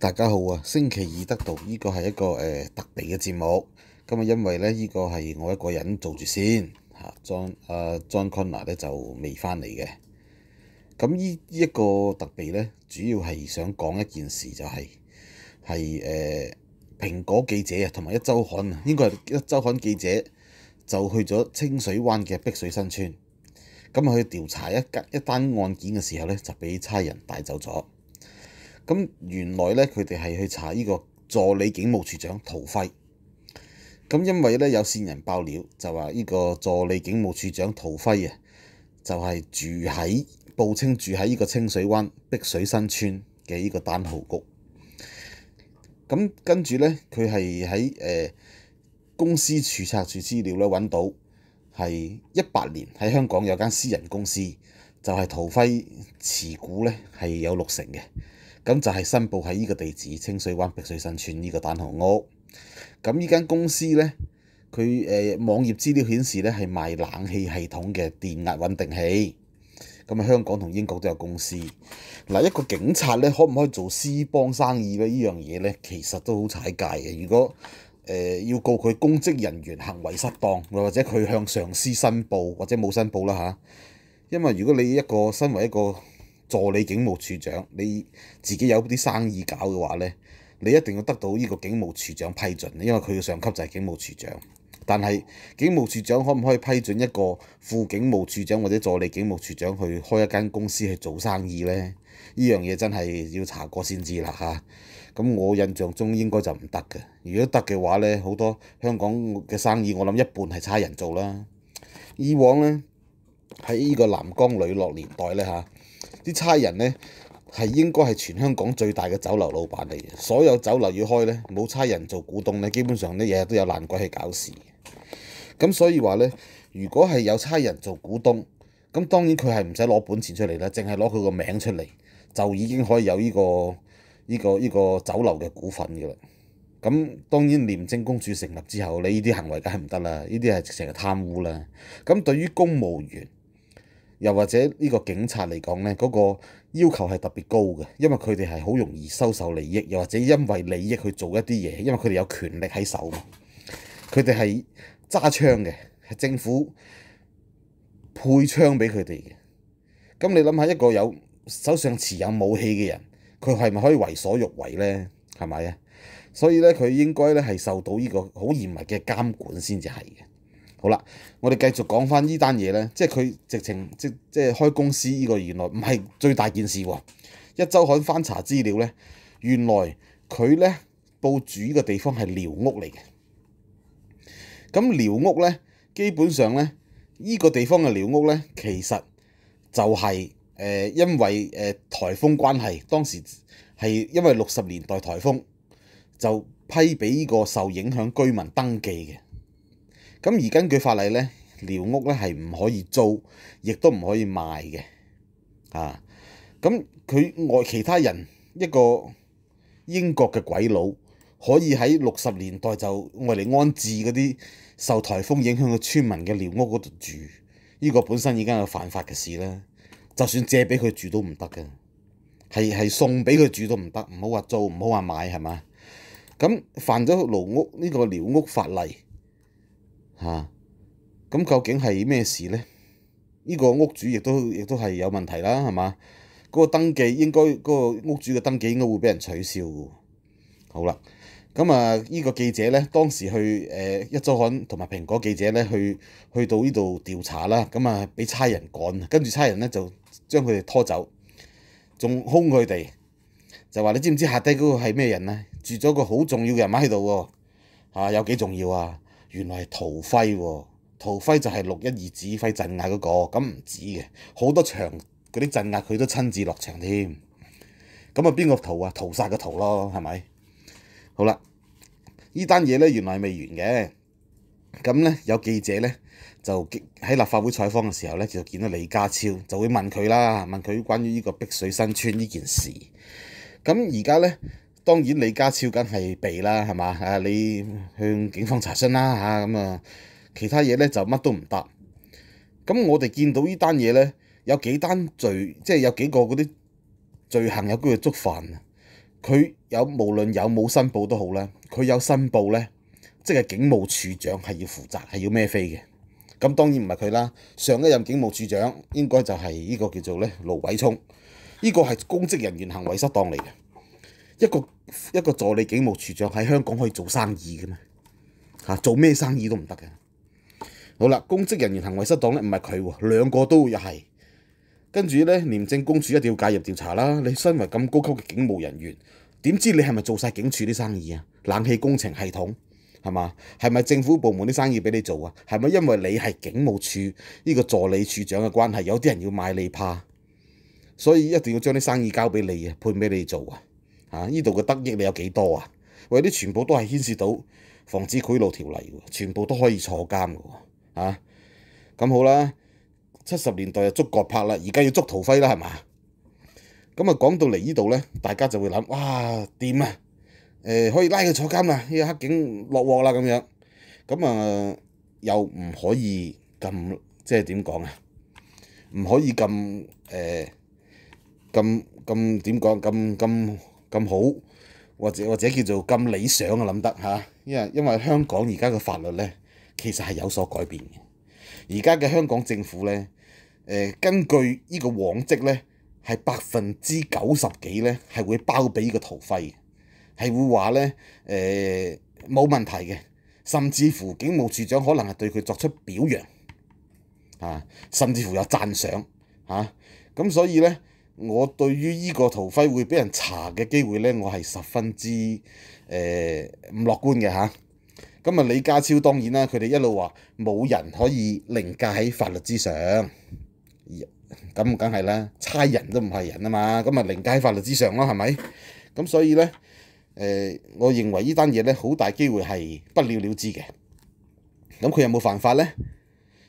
大家好啊！星期二得到呢個係一個誒特別嘅節目，咁啊，因為咧呢個係我一個人做住先嚇，John John Connor 咧就未翻嚟嘅。咁依一個特別咧，主要係想講一件事，就係係誒蘋果記者啊，同埋一周刊啊，應該係一周刊記者就去咗清水灣嘅碧水新村，咁啊去調查一單一單案件嘅時候咧，就俾差人帶走咗。咁原來咧，佢哋係去查呢個助理警務處長陶輝。咁因為咧有線人爆料，就話呢個助理警務處長陶輝啊，就係住喺報稱住喺呢個清水灣碧水新村嘅呢個單豪局。咁跟住咧，佢係喺誒公司註冊處資料咧揾到係一八年喺香港有間私人公司，就係陶輝持股咧係有六成嘅。咁就係申報喺呢個地址清水灣碧水新村呢個單行屋。咁呢間公司呢，佢誒網頁資料顯示呢係賣冷氣系統嘅電壓穩定器。咁啊，香港同英國都有公司。嗱，一個警察呢，可唔可以做私幫生意呢？呢樣嘢呢，其實都好踩界嘅。如果誒要告佢公職人員行為失當，或者佢向上司申報或者冇申報啦嚇。因為如果你一個身為一個助理警務處長你自己有啲生意搞嘅話咧，你一定要得到呢個警務處長批准，因為佢嘅上級就係警務處長。但係警務處長可唔可以批准一個副警務處長或者助理警務處長去開一間公司去做生意咧？呢樣嘢真係要查過先知啦嚇。咁我印象中應該就唔得嘅。如果得嘅話咧，好多香港嘅生意我諗一半係差人做啦。以往咧喺呢個南光女落年代咧嚇。啲差人咧係應該係全香港最大嘅酒樓老闆嚟嘅，所有酒樓要開咧冇差人做股東咧，基本上咧日日都有爛鬼去搞事。咁所以話咧，如果係有差人做股東，咁當然佢係唔使攞本錢出嚟啦，淨係攞佢個名出嚟，就已經可以有呢個依個依個酒樓嘅股份嘅啦。咁當然廉政公署成立之後，你呢啲行為梗係唔得啦，呢啲係直情係貪污啦。咁對於公務員。又或者呢個警察嚟講呢嗰個要求係特別高嘅，因為佢哋係好容易收受利益，又或者因為利益去做一啲嘢，因為佢哋有權力喺手嘛。佢哋係揸槍嘅，係政府配槍俾佢哋嘅。咁你諗下一個有手上持有武器嘅人，佢係咪可以為所欲為呢？係咪啊？所以呢，佢應該咧係受到呢個好嚴密嘅監管先至係嘅。好啦，我哋繼續講翻呢單嘢咧，即係佢直情即即係開公司呢個原來唔係最大件事喎。一周刊翻查資料咧，原來佢咧報主呢個地方係寮屋嚟嘅。咁寮屋咧，基本上咧呢個地方嘅寮屋咧，其實就係誒因為誒颱風關係，當時係因為六十年代颱風就批俾呢個受影響居民登記嘅。咁而根據法例咧，寮屋咧係唔可以租，亦都唔可以賣嘅。啊，咁佢外其他人一個英國嘅鬼佬，可以喺六十年代就外嚟安置嗰啲受颱風影響嘅村民嘅寮屋嗰度住，呢個本身已經係犯法嘅事啦。就算借俾佢住都唔得嘅，係係送俾佢住都唔得，唔好話租，唔好話買，係嘛？咁犯咗寮屋呢個寮屋法例。嚇！咁究竟係咩事咧？呢個屋主亦都亦都係有問題啦，係嘛？嗰個登記應該嗰個屋主嘅登記應該會俾人取笑。好啦，咁啊，呢個記者咧當時去誒一周刊同埋蘋果記者咧去去到呢度調查啦，咁啊俾差人趕，跟住差人咧就將佢哋拖走，仲兇佢哋，就話你知唔知下低嗰個係咩人啊？住咗個好重要嘅人物喺度喎，嚇有幾重要啊！原來係陶輝喎，屠輝就係六一二指揮鎮壓嗰個，咁唔止嘅，好多場嗰啲鎮壓佢都親自落場添。咁啊邊個屠啊屠殺嘅屠咯，係咪？好啦，依單嘢咧原來未完嘅，咁咧有記者咧就喺立法會採訪嘅時候咧就見到李家超就會問佢啦，問佢關於呢個碧水新村呢件事，咁而家咧。當然李家超梗係避啦，係嘛？啊，你向警方查詢啦嚇，咁啊，其他嘢咧就乜都唔答。咁我哋見到呢單嘢咧，有幾單罪，即係有幾個嗰啲罪行有機會觸犯。佢有無論有冇申報都好啦，佢有申報咧，即係警務處長係要負責，係要孭飛嘅。咁當然唔係佢啦，上一任警務處長應該就係呢個叫做咧盧偉聰，呢個係公職人員行為失當嚟嘅一個。一个助理警务处长喺香港可以做生意嘅咩？吓做咩生意都唔得嘅。好啦，公职人员行为失当咧，唔系佢，两个都系。跟住咧，廉政公署一定要介入调查啦。你身为咁高级嘅警务人员，点知你系咪做晒警署啲生意啊？冷气工程系统系嘛，系咪政府部门啲生意俾你做啊？系咪因为你系警务处呢个助理处长嘅关系，有啲人要买你怕，所以一定要将啲生意交俾你啊，配俾你做啊。嚇！呢度嘅得益你有幾多啊？喂！啲全部都係牽涉到防止賄賂條例，全部都可以坐監嘅喎。嚇！咁好啦，七十年代就捉國拍啦，而家要捉逃飛啦，係嘛？咁啊，講到嚟呢度咧，大家就會諗：哇！掂啊！誒，可以拉佢坐監啦！呢個黑警落鑊啦咁樣。咁啊，又唔可以咁即係點講啊？唔可以咁誒咁咁點講咁咁？咁好，或者或者叫做咁理想嘅諗得嚇，因為因為香港而家嘅法律咧，其實係有所改變嘅。而家嘅香港政府咧，誒根據呢個往績咧，係百分之九十幾咧係會包俾呢個逃費，係會話咧誒冇問題嘅，甚至乎警務處長可能係對佢作出表揚，啊，甚至乎有讚賞嚇。咁所以咧。我對於依個圖徽會俾人查嘅機會咧，我係十分之誒唔樂觀嘅嚇。咁啊，李家超當然啦，佢哋一路話冇人可以凌駕喺法律之上，咁梗係啦，差人都唔係人啊嘛，咁啊凌駕喺法律之上啦，係咪？咁所以咧，誒，我認為依單嘢咧，好大機會係不了了之嘅。咁佢有冇犯法咧？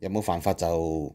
有冇犯法就？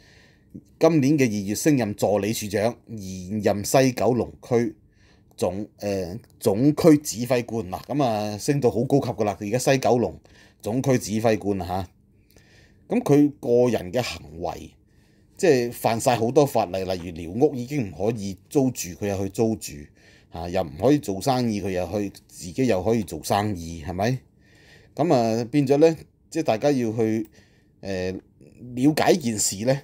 今年嘅二月升任助理署长，现任西九龙区总诶总区指挥官嗱，咁啊升到好高级噶啦。而家西九龙总区指挥官吓，咁佢个人嘅行为即系犯晒好多法例，例如寮屋已经唔可以租住，佢又去租住吓，又唔可以做生意，佢又去自己又可以做生意，系咪？咁啊变咗咧，即系大家要去诶了解件事咧。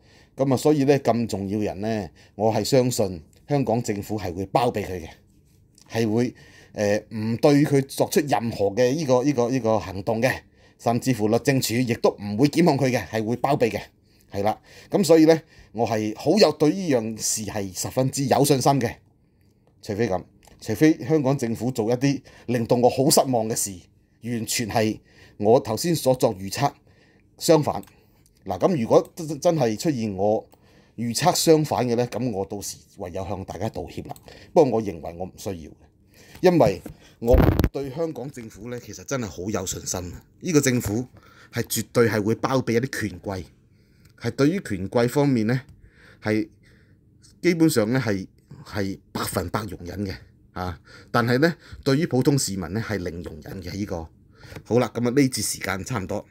咁啊，所以咧咁重要人咧，我係相信香港政府係會包庇佢嘅，係會誒唔對佢作出任何嘅呢個依個依個行動嘅，甚至乎律政處亦都唔會檢控佢嘅，係會包庇嘅，係啦。咁所以咧，我係好有對呢樣事係十分之有信心嘅，除非咁，除非香港政府做一啲令到我好失望嘅事，完全係我頭先所作預測相反。嗱咁，如果真真真係出現我預測相反嘅咧，咁我到時唯有向大家道歉啦。不過，我認為我唔需要，因為我對香港政府咧，其實真係好有信心呢、依個政府係絕對係會包庇一啲權貴，係對於權貴方面咧，係基本上咧係係百分百容忍嘅啊。但係咧，對於普通市民咧係零容忍嘅呢個。好啦，咁啊呢節時間差唔多。